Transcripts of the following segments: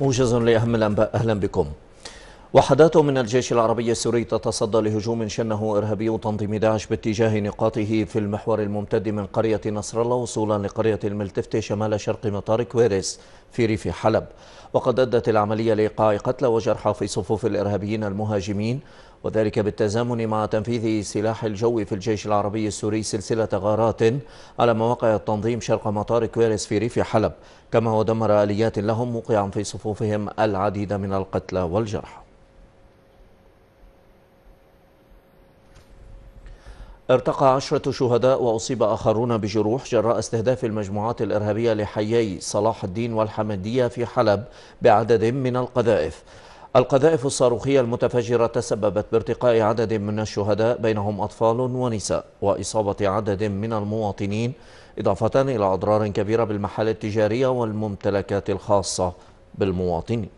موجز لأهم الأنباء أهلا بكم وحدات من الجيش العربي السوري تتصدى لهجوم شنه إرهابي تنظيم داعش باتجاه نقاطه في المحور الممتد من قرية نصر الله وصولا لقرية الملتفتة شمال شرق مطار كويرس في ريف حلب وقد أدت العملية لإيقاع قتلى وجرحى في صفوف الإرهابيين المهاجمين وذلك بالتزامن مع تنفيذ سلاح الجو في الجيش العربي السوري سلسلة غارات على مواقع التنظيم شرق مطار كويرس في ريف حلب كما ودمر آليات لهم موقعا في صفوفهم العديد من القتلى والجرحى ارتقى عشرة شهداء وأصيب آخرون بجروح جراء استهداف المجموعات الإرهابية لحيي صلاح الدين والحمدية في حلب بعدد من القذائف القذائف الصاروخية المتفجرة تسببت بارتقاء عدد من الشهداء بينهم أطفال ونساء وإصابة عدد من المواطنين إضافة إلى أضرار كبيرة بالمحال التجارية والممتلكات الخاصة بالمواطنين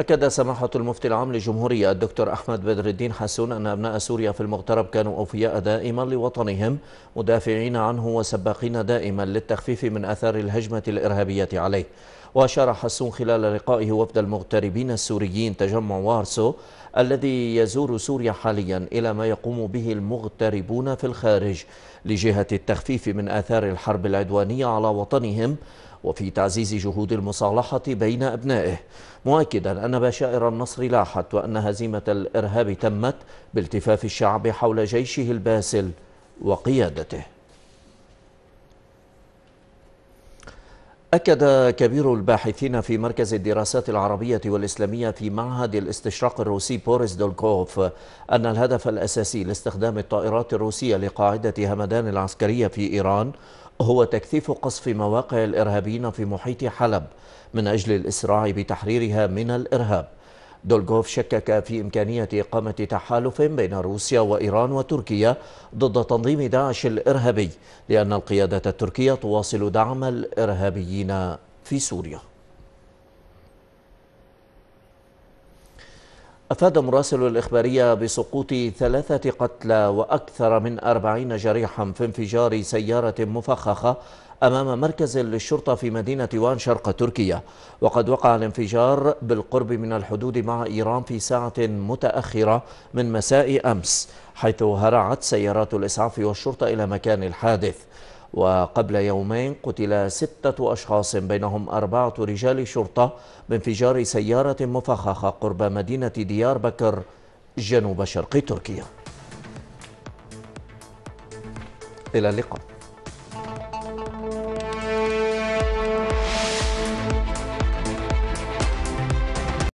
أكد سماحة المفتي العام للجمهورية الدكتور أحمد بدر الدين حسون أن أبناء سوريا في المغترب كانوا أوفياء دائما لوطنهم مدافعين عنه وسباقين دائما للتخفيف من أثار الهجمة الإرهابية عليه وأشار حسون خلال لقائه وفد المغتربين السوريين تجمع وارسو الذي يزور سوريا حاليا إلى ما يقوم به المغتربون في الخارج لجهة التخفيف من آثار الحرب العدوانية على وطنهم وفي تعزيز جهود المصالحة بين أبنائه مؤكدا أن بشائر النصر لاحت وأن هزيمة الإرهاب تمت بالتفاف الشعب حول جيشه الباسل وقيادته أكد كبير الباحثين في مركز الدراسات العربية والإسلامية في معهد الاستشراق الروسي بوريس دولكوف أن الهدف الأساسي لاستخدام الطائرات الروسية لقاعدة همدان العسكرية في إيران هو تكثيف قصف مواقع الإرهابيين في محيط حلب من أجل الإسراع بتحريرها من الإرهاب دولغوف شكك في إمكانية إقامة تحالف بين روسيا وإيران وتركيا ضد تنظيم داعش الإرهابي لأن القيادة التركية تواصل دعم الإرهابيين في سوريا أفاد مراسل الإخبارية بسقوط ثلاثة قتلى وأكثر من أربعين جريحا في انفجار سيارة مفخخة أمام مركز للشرطة في مدينة وان شرق تركيا وقد وقع الانفجار بالقرب من الحدود مع إيران في ساعة متأخرة من مساء أمس حيث هرعت سيارات الإسعاف والشرطة إلى مكان الحادث وقبل يومين قتل ستة أشخاص بينهم أربعة رجال شرطة بانفجار سيارة مفخخة قرب مدينة ديار بكر جنوب شرق تركيا إلى اللقاء